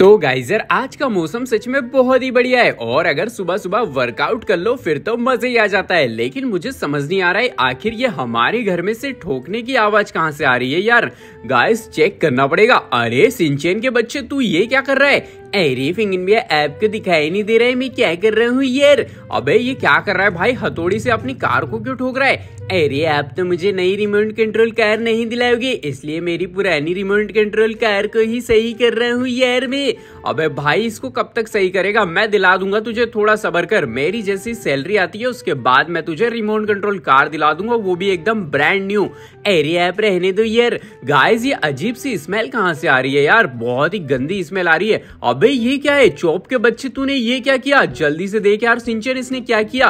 तो गाइजर आज का मौसम सच में बहुत ही बढ़िया है और अगर सुबह सुबह वर्कआउट कर लो फिर तो मजे ही आ जाता है लेकिन मुझे समझ नहीं आ रहा है आखिर ये हमारे घर में से ठोकने की आवाज कहाँ से आ रही है यार गाइस चेक करना पड़ेगा अरे सिंचेन के बच्चे तू ये क्या कर रहा है अरे फिंगन भैया ऐप को दिखाई नहीं दे रहा है मैं क्या कर रहा हूँ यार अबे ये क्या कर रहा है भाई हथौड़ी से अपनी कार को क्यों ठोक रहा है अरे ऐप तो मुझे नई रिमोट कंट्रोल कार नहीं दिलाएगी इसलिए मेरी पुरानी रिमोट कंट्रोल कार को ही सही कर रहा हूँ यार मैं अबे भाई इसको कब तक सही करेगा मैं दिला दूंगा तुझे थोड़ा सबर कर मेरी जैसी सैलरी आती है उसके बाद मैं तुझे रिमोट कंट्रोल कार दिला दूंगा वो भी एकदम ब्रांड न्यू एरी ऐप रहने दो यार गाइस ये अजीब सी स्मेल कहाँ से आ रही है यार बहुत ही गंदी स्मेल आ रही है अब अबे ये क्या है चौप के बच्चे तूने ये क्या किया जल्दी से देख यार सिंचन इसने क्या किया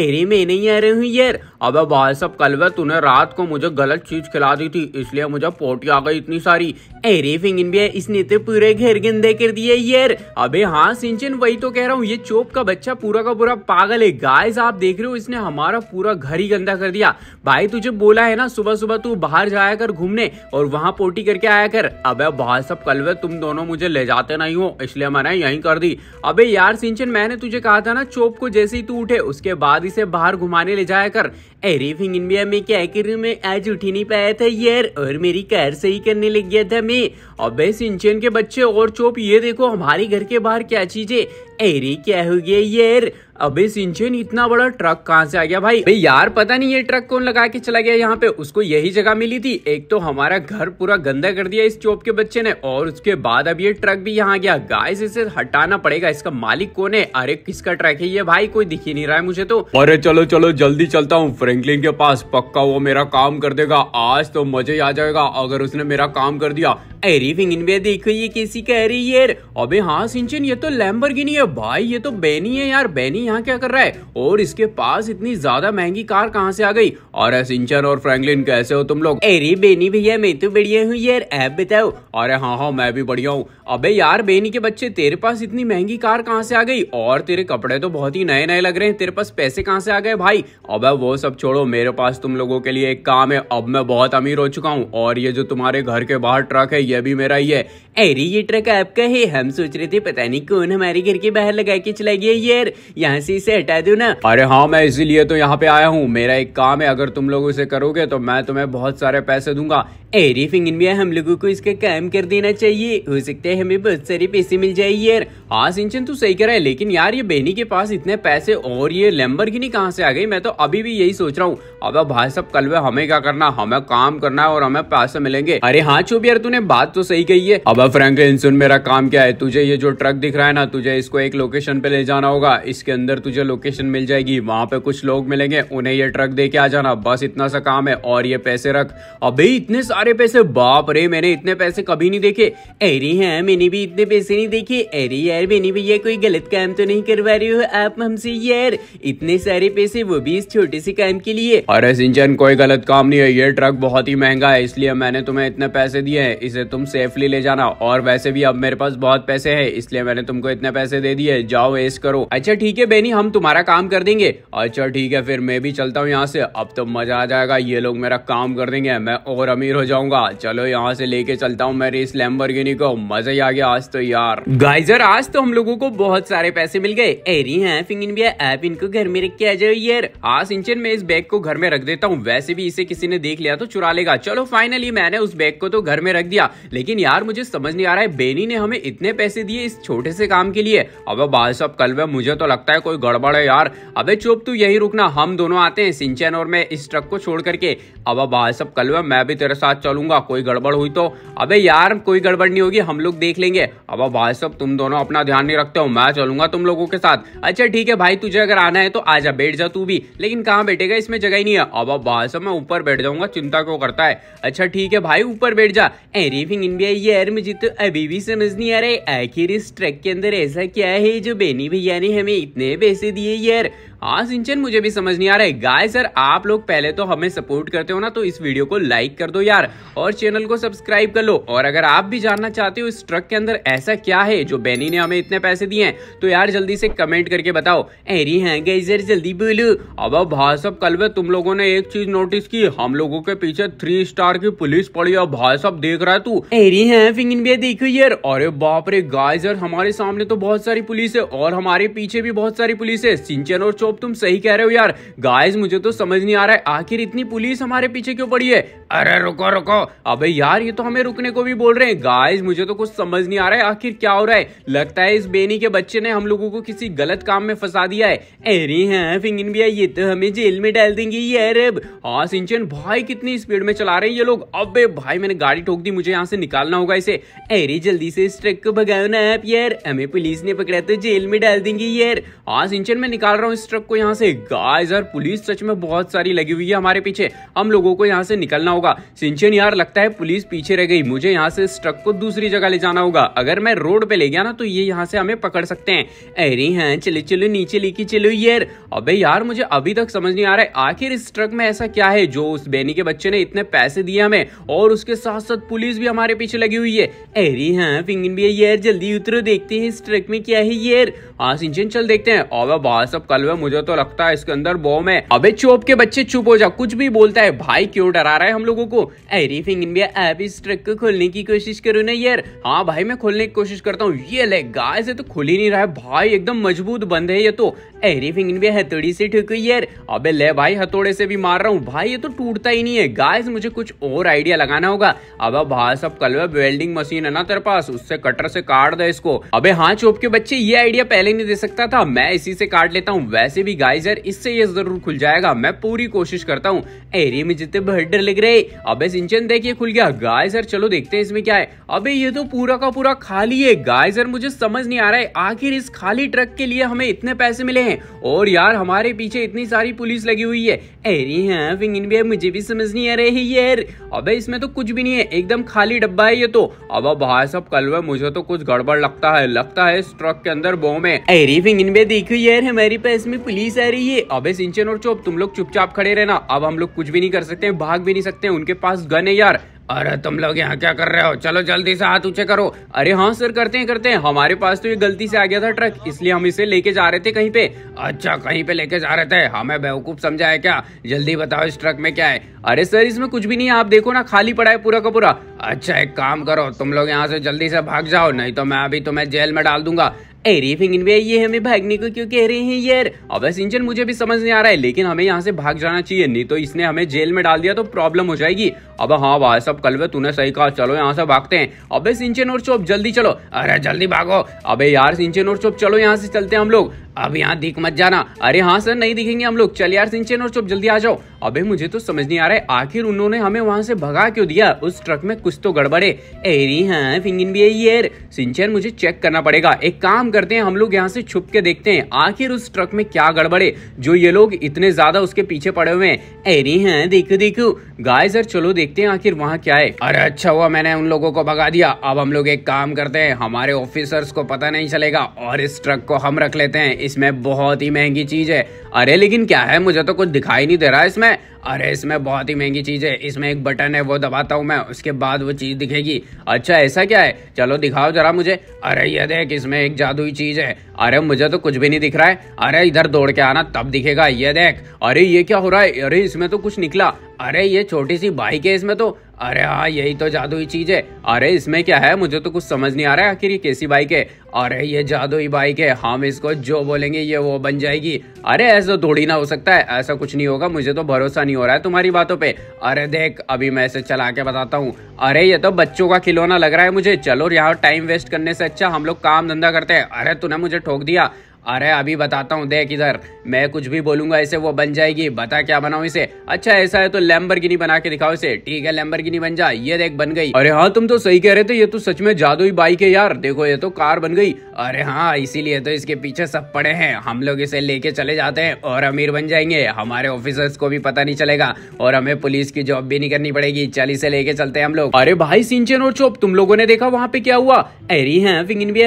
अरे मैं नहीं आ रही हूँ यार अबे भाई साहब कल वे तूने रात को मुझे गलत चीज खिला दी थी इसलिए मुझे पोटी आ गई इतनी सारी अरे फिंगिन भैया इसने तो पूरे घर गंदे कर दिए यार अबे हाँ सिंचन वही तो कह रहा हूँ ये चोप का बच्चा पूरा का पूरा पागल है गाइस आप देख रहे हो इसने हमारा पूरा घर ही गंदा कर दिया भाई तुझे बोला है ना सुबह सुबह तू बाहर जाया कर घूमने और वहाँ पोटी करके आया कर अब भाई साहब कल वे तुम दोनों मुझे ले जाते नहीं हो इसलिए मैंने यही कर दी अबे यार सिंचन मैंने तुझे कहा था ना चोप को जैसे ही तू उठे उसके बाद शादी से बाहर घुमाने ले जाया कर अरे फिंग इंडिया में क्या रही मैं आज उठ ही नहीं पाया था यार और मेरी कार सही करने लग गया था मैं और बस इंचन के बच्चे और चोप ये देखो हमारे घर के बाहर क्या चीजें अरे क्या हो गया यार अबे सिंचन इतना बड़ा ट्रक कहाँ से आ गया भाई भाई यार पता नहीं ये ट्रक कौन लगा के चला गया यहाँ पे उसको यही जगह मिली थी एक तो हमारा घर पूरा गंदा कर दिया इस चौप के बच्चे ने और उसके बाद अब ये ट्रक भी यहाँ गया गाय इसे हटाना पड़ेगा इसका मालिक कौन है अरे किसका ट्रक है ये भाई कोई दिख ही नहीं रहा है मुझे तो अरे चलो चलो जल्दी चलता हूँ फ्रेंकलिन के पास पक्का वो मेरा काम कर देगा आज तो मजे आ जाएगा अगर उसने मेरा काम कर दिया अरे देखो ये कैसी कह रही है अबे हाँ सिंचन ये तो लैम्बर है भाई ये तो बेनी है यार बेनी यहाँ क्या कर रहा है और इसके पास इतनी ज्यादा महंगी कार कहाँ से आ गई और सिंचन और फ्रैंकलिन कैसे हो तुम लोग अरे बेनी भैया मैं तो बढ़िया हूँ यार ऐप बताओ अरे हाँ हाँ मैं भी बढ़िया हूँ अबे यार बेनी के बच्चे तेरे पास इतनी महंगी कार कहाँ से आ गई और तेरे कपड़े तो बहुत ही नए नए लग रहे हैं तेरे पास पैसे कहाँ से आ गए भाई अब वो सब छोड़ो मेरे पास तुम लोगों के लिए एक काम है अब मैं बहुत अमीर हो चुका हूँ और ये जो तुम्हारे घर के बाहर ट्रक है ये भी मेरा ही है अरे ये ट्रक आपका है हम सोच रहे थे पता नहीं कौन हमारे घर के बाहर लगा के चला गया यार हंसी से हटा दू ना अरे हाँ मैं इसीलिए तो यहाँ पे आया हूँ मेरा एक काम है अगर तुम लोग इसे करोगे तो मैं तुम्हें बहुत सारे पैसे दूंगा एरी फिंगन भैया हम लोगों को इसका काम कर देना चाहिए हो सकते है हमें बहुत सारी पैसे मिल जाएगी यार हाँ सिंचन तू तो सही कर रहा है लेकिन यार ये बेनी के पास इतने पैसे और ये लेम्बर की कहाँ से आ गई मैं तो अभी भी यही सोच रहा हूँ अब भाई साहब कल वे हमें क्या करना हमें काम करना है और हमें पैसे मिलेंगे अरे हाँ चुप यार तूने बात तो सही कही है अब फ्रेंक सुन मेरा काम क्या है तुझे ये जो ट्रक दिख रहा है ना तुझे इसको एक लोकेशन पे ले जाना होगा इसके अंदर तुझे लोकेशन मिल जाएगी वहाँ पे कुछ लोग मिलेंगे उन्हें ये ट्रक दे के आ जाना बस इतना सा काम है और ये पैसे रख अबे इतने सारे पैसे बाप रे मैंने इतने पैसे कभी नहीं देखे अरे हाँ मैंने भी इतने पैसे नहीं देखे अरे यार मैंने भी ये कोई गलत काम तो नहीं करवा रही हो आप हमसे यार इतने सारे पैसे वो भी इस छोटे से काम के लिए अरे सिंचन कोई गलत काम नहीं है ये ट्रक बहुत ही महंगा है इसलिए मैंने तुम्हें इतने पैसे दिए है इसे तुम सेफली ले जाना और वैसे भी अब मेरे पास बहुत पैसे है इसलिए मैंने तुमको इतने पैसे दे दिए जाओ वेस्ट करो अच्छा ठीक है बेनी हम तुम्हारा काम कर देंगे अच्छा ठीक है फिर मैं भी चलता हूँ यहाँ से अब तो मजा आ जाएगा ये लोग मेरा काम कर देंगे मैं और अमीर हो जाऊंगा चलो यहाँ से लेके चलता हूँ मेरे इस लैम्बरगिनी को मजा ही आ गया आज तो यार गाइजर आज तो हम लोगों को बहुत सारे पैसे मिल गए एरी है फिंगिन भी इनको घर में रख के आ जाओ यार आज हाँ, इंचन मैं इस बैग को घर में रख देता हूँ वैसे भी इसे किसी ने देख लिया तो चुरा लेगा चलो फाइनली मैंने उस बैग को तो घर में रख दिया लेकिन यार मुझे समझ नहीं आ रहा है बेनी ने हमें इतने पैसे दिए इस छोटे से काम के लिए अब बाद साहब कल में मुझे तो लगता है है कोई गड़बड़ है यार अबे चुप तू यही रुकना हम दोनों आते हैं सिंचन और मैं इस ट्रक को छोड़ करके अब अब भाई सब कल मैं भी तेरे साथ चलूंगा कोई गड़बड़ हुई तो अबे यार कोई गड़बड़ नहीं होगी हम लोग देख लेंगे अब अब भाई सब तुम दोनों अपना ध्यान नहीं रखते हो मैं चलूंगा तुम लोगों के साथ अच्छा ठीक है भाई तुझे अगर आना है तो आ जा बैठ जा तू भी लेकिन कहाँ बैठेगा इसमें जगह ही नहीं है अब अब भाई सब मैं ऊपर बैठ जाऊंगा चिंता क्यों करता है अच्छा ठीक है भाई ऊपर बैठ जा एरीफिंग इंडिया ये एर मुझे तो अभी भी समझ नहीं आ रहा है आखिर इस ट्रक के अंदर ऐसा क्या है जो बेनी भैया ने हमें इतने पे बेच दिए यार हाँ सिंचन मुझे भी समझ नहीं आ रहा है गाय सर आप लोग पहले तो हमें सपोर्ट करते हो ना तो इस वीडियो को लाइक कर दो यार और चैनल को सब्सक्राइब कर लो और अगर आप भी जानना चाहते हो इस ट्रक के अंदर ऐसा क्या है जो बेनी ने हमें इतने पैसे दिए हैं तो यार जल्दी से कमेंट करके बताओ अरे हाँ गाइजर जल्दी बोलो अब भाई साहब कल वे तुम लोगों ने एक चीज नोटिस की हम लोगों के पीछे थ्री स्टार की पुलिस पड़ी और भाई साहब देख रहा है तू अरे हाँ फिंगिन भी देखो यार अरे बापरे गाय सर हमारे सामने तो बहुत सारी पुलिस है और हमारे पीछे भी बहुत सारी पुलिस है सिंचन और होप तुम सही कह रहे हो यार गाइस मुझे तो समझ नहीं आ रहा है आखिर इतनी पुलिस हमारे पीछे क्यों पड़ी है अरे रुको रुको अबे यार ये तो हमें रुकने को भी बोल रहे हैं गाइस मुझे तो कुछ समझ नहीं आ रहा है आखिर क्या हो रहा है लगता है इस बेनी के बच्चे ने हम लोगों को किसी गलत काम में फंसा दिया है अरे हाँ फिंगिन भैया ये तो हमें जेल में डाल देंगे ये अरब हाँ सिंचन भाई कितनी स्पीड में चला रहे हैं ये लोग अब भाई मैंने गाड़ी ठोक दी मुझे यहाँ से निकालना होगा इसे अरे जल्दी से इस ट्रक को भगाओ ना आप यार हमें पुलिस ने पकड़ा तो जेल में डाल देंगे यार हाँ सिंचन मैं निकाल रहा हूँ इस ट्रक ट्रक को यहाँ से गाइस यार पुलिस सच में बहुत सारी लगी हुई है हमारे पीछे हम लोगों को यहाँ से निकलना होगा सिंचन यार लगता है पुलिस पीछे रह गई मुझे यहाँ से इस ट्रक को दूसरी जगह ले जाना होगा अगर मैं रोड पे ले गया ना तो ये यहाँ से हमें पकड़ सकते हैं अरे हाँ चले चलो नीचे लेके चलो यार अब यार मुझे अभी तक समझ नहीं आ रहा है आखिर इस ट्रक में ऐसा क्या है जो उस बेनी के बच्चे ने इतने पैसे दिए हमें और उसके साथ साथ पुलिस भी हमारे पीछे लगी हुई है अरे हाँ फिंगन भी यार जल्दी उतरो देखते हैं इस ट्रक में क्या है यार हाँ सिंचन चल देखते हैं अब बाहर सब कल में मुझे तो लगता है इसके अंदर बॉम है अबे चोप के बच्चे चुप हो जा कुछ भी बोलता है भाई क्यों डरा रहा है हम लोगों को अरे फिंगन भैया आप इस ट्रक को खोलने की कोशिश करो ना यार हाँ भाई मैं खोलने की कोशिश करता हूँ ये ले गाय से तो खुल ही नहीं रहा है भाई एकदम मजबूत बंद है ये तो अरे फिंगन भैया हथौड़ी से ठुको यार अबे ले भाई हथोड़े से भी मार रहा हूँ भाई ये तो टूटता ही नहीं है गाय मुझे कुछ और आइडिया लगाना होगा अब भाई सब कल वेल्डिंग मशीन है ना तेरे पास उससे कटर से काट दे इसको अबे हाँ चोप के बच्चे ये आइडिया पहले नहीं दे सकता था मैं इसी से काट लेता हूँ वैसे वैसे भी गाइजर इससे ये जरूर खुल जाएगा मैं पूरी कोशिश करता हूँ एरिया में जितने बहुत डर लग रहे अबे सिंचन देखिए खुल गया गाइजर चलो देखते हैं इसमें क्या है अबे ये तो पूरा का पूरा खाली है गाइजर मुझे समझ नहीं आ रहा है आखिर इस खाली ट्रक के लिए हमें इतने पैसे मिले हैं और यार हमारे पीछे इतनी सारी पुलिस लगी हुई है एरी है मुझे भी समझ नहीं आ रही है यार अब इसमें तो कुछ भी नहीं है एकदम खाली डब्बा है ये तो अब भाई हाँ, सब कल मुझे तो कुछ गड़बड़ लगता है लगता है इस ट्रक के अंदर बॉम है एरी फिंग भैया देखो यार हमारे पास में पुलिस आ रही है अबे सिंचन और चोप तुम लोग चुपचाप खड़े रहना अब हम लोग कुछ भी नहीं कर सकते भाग भी नहीं सकते उनके पास गन है यार अरे तुम लोग यहाँ क्या कर रहे हो चलो जल्दी से हाथ ऊंचे करो अरे हाँ सर करते हैं करते हैं हमारे पास तो ये गलती से आ गया था ट्रक इसलिए हम इसे लेके जा रहे थे कहीं पे अच्छा कहीं पे लेके जा रहे थे हमें हाँ, बेवकूफ समझा है क्या जल्दी बताओ इस ट्रक में क्या है अरे सर इसमें कुछ भी नहीं है आप देखो ना खाली पड़ा है पूरा का पूरा अच्छा एक काम करो तुम लोग यहाँ से जल्दी से भाग जाओ नहीं तो मैं अभी तुम्हें जेल में डाल दूंगा अरे फिंगिन भैया ये हमें भागने को क्यों कह रहे हैं यार अब सिंचन मुझे भी समझ नहीं आ रहा है लेकिन हमें यहाँ से भाग जाना चाहिए नहीं तो इसने हमें जेल में डाल दिया तो प्रॉब्लम हो जाएगी अब हाँ भाई सब वे तूने सही कहा चलो यहाँ से भागते हैं अबे सिंचन और चोप जल्दी चलो अरे जल्दी भागो अबे यार सिंचन और चोप चलो यहाँ से चलते हैं हम लोग अब यहाँ दिख मत जाना अरे हाँ सर नहीं दिखेंगे हम लोग चल यार सिंचन और चुप जल्दी आ जाओ अबे मुझे तो समझ नहीं आ रहा है आखिर उन्होंने हमें वहां से भगा क्यों दिया उस ट्रक में कुछ तो गड़बड़े अरे हाँ फिंगिन भी है यार सिंचन मुझे चेक करना पड़ेगा एक काम करते हैं हम लोग यहाँ से छुप के देखते हैं आखिर उस ट्रक में क्या गड़बड़े जो ये लोग इतने ज्यादा उसके पीछे पड़े हुए हैं अरे हैं हाँ, देखो देखो गाय सर चलो देखते हैं आखिर वहाँ क्या है अरे अच्छा हुआ मैंने उन लोगों को भगा दिया अब हम लोग एक काम करते हैं हमारे ऑफिसर्स को पता नहीं चलेगा और इस ट्रक को हम रख लेते हैं इसमें बहुत ही महंगी चीज है अरे लेकिन क्या है मुझे तो कुछ दिखाई नहीं दे रहा है इसमें अरे इसमें बहुत ही महंगी चीज़ है इसमें एक बटन है वो दबाता हूँ मैं उसके बाद वो चीज़ दिखेगी अच्छा ऐसा क्या है चलो दिखाओ जरा मुझे अरे ये देख इसमें एक जादुई चीज़ है अरे मुझे तो कुछ भी नहीं दिख रहा है अरे इधर दौड़ के आना तब दिखेगा ये देख अरे ये क्या हो रहा है अरे इसमें तो कुछ निकला अरे ये छोटी सी बाइक है इसमें तो अरे हाँ यही तो जादुई चीज है अरे इसमें क्या है मुझे तो कुछ समझ नहीं आ रहा है आखिर ये कैसी बाइक है अरे ये जादुई बाइक है हाँ, हम इसको जो बोलेंगे ये वो बन जाएगी अरे ऐसा थोड़ी ना हो सकता है ऐसा कुछ नहीं होगा मुझे तो भरोसा नहीं हो रहा है तुम्हारी बातों पे अरे देख अभी मैं इसे चला के बताता हूँ अरे ये तो बच्चों का खिलौना लग रहा है मुझे चलो यहाँ टाइम वेस्ट करने से अच्छा हम लोग काम धंधा करते हैं अरे तूने मुझे ठोक दिया अरे अभी बताता हूँ देख इधर मैं कुछ भी बोलूंगा इसे वो बन जाएगी बता क्या बनाऊ इसे अच्छा ऐसा है तो गिनी बना के दिखाओ इसे ठीक है गिनी बन जा ये देख बन गई अरे हाँ तुम तो सही कह रहे थे ये तो सच में ही बाइक है यार देखो ये तो कार बन गई अरे हाँ इसीलिए तो इसके पीछे सब पड़े हैं हम लोग इसे लेके चले जाते हैं और अमीर बन जाएंगे हमारे ऑफिसर्स को भी पता नहीं चलेगा और हमें पुलिस की जॉब भी नहीं करनी पड़ेगी चल इसे लेके चलते हैं हम लोग अरे भाई सिंचन और चोप तुम लोगों ने देखा वहाँ पे क्या हुआ अरे हाँ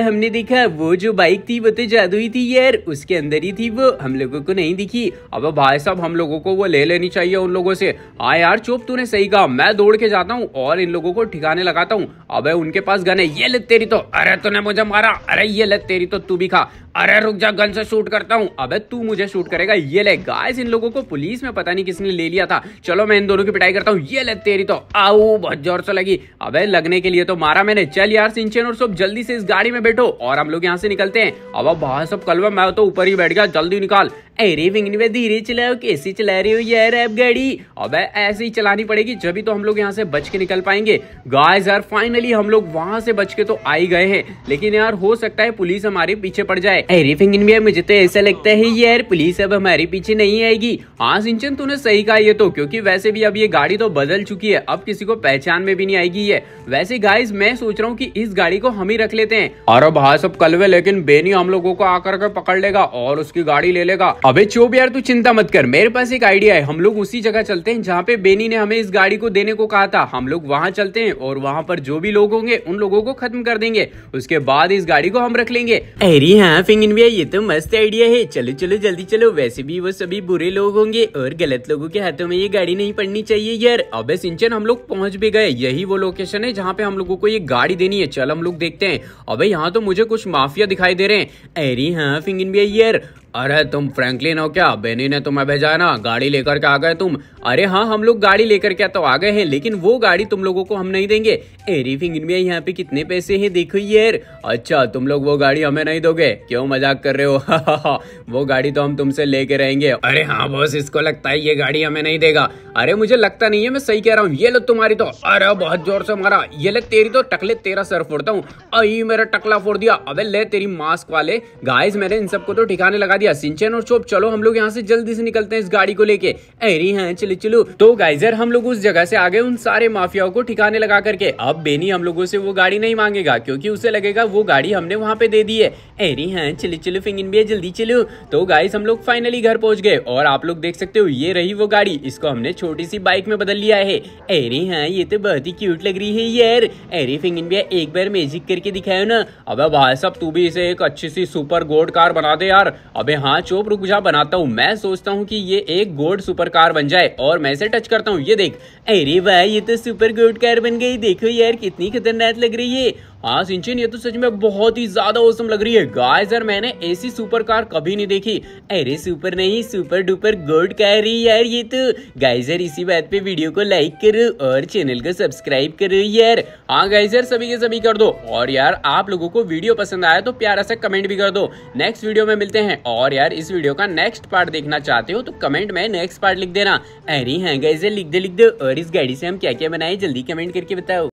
हमने देखा वो जो बाइक थी वो तो जादू थी थी यार उसके अंदर ही थी वो हम लोगों को नहीं दिखी अब भाई साहब हम लोगों को वो ले लेनी चाहिए उन लोगों से हाँ यार चुप तूने सही कहा मैं दौड़ के जाता हूँ और इन लोगों को ठिकाने लगाता हूँ अब उनके पास गन है ये ले तेरी तो अरे तूने मुझे मारा अरे ये ले तेरी तो तू भी खा अरे रुक जा गन से शूट करता हूँ अबे तू मुझे शूट करेगा ये ले गाइस इन लोगों को पुलिस में पता नहीं किसने ले लिया था चलो मैं इन दोनों की पिटाई करता हूँ ये ले तेरी तो आओ बहुत जोर से लगी अबे लगने के लिए तो मारा मैंने चल यार सिंचन और सब जल्दी से इस गाड़ी में बैठो और हम लोग यहाँ से निकलते हैं अब भाई सब कल कलवा मैं तो ऊपर ही बैठ गया जल्दी निकाल अरे विंगनी धीरे चलाओ कैसे चला रहे हो यार आप गाड़ी अब ऐसे ही चलानी पड़ेगी जब तो हम लोग यहाँ से बच के निकल पाएंगे गाइस यार फाइनली हम लोग वहाँ से बच के तो आ ही गए हैं लेकिन यार हो सकता है पुलिस हमारे पीछे पड़ जाए अरे फिंगन भैया मुझे तो ऐसा लगता है यार पुलिस अब हमारे पीछे नहीं आएगी हाँ सिंचन तूने सही कहा ये तो क्योंकि वैसे भी अब ये गाड़ी तो बदल चुकी है अब किसी को पहचान में भी नहीं आएगी ये वैसे गाइज मैं सोच रहा हूँ की इस गाड़ी को हम ही रख लेते हैं और अब हाँ सब कलवे लेकिन बेनी हम लोगो को आकर के पकड़ लेगा और उसकी गाड़ी ले लेगा अबे चोप यार तू चिंता मत कर मेरे पास एक आइडिया है हम लोग उसी जगह चलते हैं जहाँ पे बेनी ने हमें इस गाड़ी को देने को कहा था हम लोग वहाँ चलते हैं और वहाँ पर जो भी लोग होंगे उन लोगों को खत्म कर देंगे उसके बाद इस गाड़ी को हम रख लेंगे अरे हाँ फिंग ये तो मस्त आइडिया है चलो चलो जल्दी चलो वैसे भी वो सभी बुरे लोग होंगे और गलत लोगों के हाथों में ये गाड़ी नहीं पड़नी चाहिए यार अब सिंचन हम लोग पहुंच भी गए यही वो लोकेशन है जहाँ पे हम लोगो को ये गाड़ी देनी है चल हम लोग देखते हैं अब यहाँ तो मुझे कुछ माफिया दिखाई दे रहे हैं अरे हाँ फिंग भैया यार अरे तुम फ्रैंकलिन हो क्या बेनी ने तुम्हें भेजा है ना गाड़ी लेकर के आ गए तुम अरे हाँ हम लोग गाड़ी लेकर के तो आ गए हैं लेकिन वो गाड़ी तुम लोगों को हम नहीं देंगे एरी फिंग यहाँ पे कितने पैसे हैं देखो यार अच्छा तुम लोग वो गाड़ी हमें नहीं दोगे क्यों मजाक कर रहे हो वो गाड़ी तो हम तुमसे लेके रहेंगे अरे हाँ बॉस इसको लगता है ये गाड़ी हमें नहीं देगा अरे मुझे लगता नहीं है मैं सही कह रहा हूँ ये लो तुम्हारी तो अरे बहुत जोर से मारा ये ले तेरी तो टकले तेरा सर फोड़ता हूँ अरे मेरा टकला फोड़ दिया अबे ले तेरी मास्क वाले गाइस मैंने इन सबको तो ठिकाने लगा दिया गया सिंचन और चोप चलो हम लोग यहाँ से जल्दी से निकलते हैं इस गाड़ी को लेके अरे हाँ चलो चलो तो गाइजर हम लोग उस जगह से आ गए उन सारे माफियाओं को ठिकाने लगा करके अब बेनी हम लोगों से वो गाड़ी नहीं मांगेगा क्योंकि उसे लगेगा वो गाड़ी हमने वहाँ पे दे दी है अरे हाँ चलो चलो फिंगिन भैया जल्दी चलो तो गाइज हम लोग फाइनली घर पहुँच गए और आप लोग देख सकते हो ये रही वो गाड़ी इसको हमने छोटी सी बाइक में बदल लिया है अरे हाँ ये तो बहुत ही क्यूट लग रही है यार अरे फिंगिन भैया एक बार मैजिक करके दिखाए ना अब भाई साहब तू भी इसे एक अच्छी सी सुपर गोल्ड कार बना दे यार अबे अरे हाँ चोप रुक जा बनाता हूँ मैं सोचता हूँ कि ये एक गोड सुपर कार बन जाए और मैं इसे टच करता हूँ ये देख अरे वाह ये तो सुपर गोड कार बन गई देखो यार कितनी खतरनाक लग रही है हाँ सिंचन ये तो सच में बहुत ही ज्यादा औसम लग रही है गाइस यार मैंने ऐसी सुपर कार कभी नहीं देखी अरे सुपर नहीं सुपर डुपर गोल्ड कह रही यार ये तो गाइस यार इसी बात पे वीडियो को लाइक करो और चैनल को सब्सक्राइब करो यार हाँ गाइस यार सभी के सभी कर दो और यार आप लोगों को वीडियो पसंद आया तो प्यारा सा कमेंट भी कर दो नेक्स्ट वीडियो में मिलते हैं और यार इस वीडियो का नेक्स्ट पार्ट देखना चाहते हो तो कमेंट में नेक्स्ट पार्ट लिख देना अरे हाँ गाइस लिख दे लिख दो और इस गाड़ी से हम क्या क्या बनाए जल्दी कमेंट करके बताओ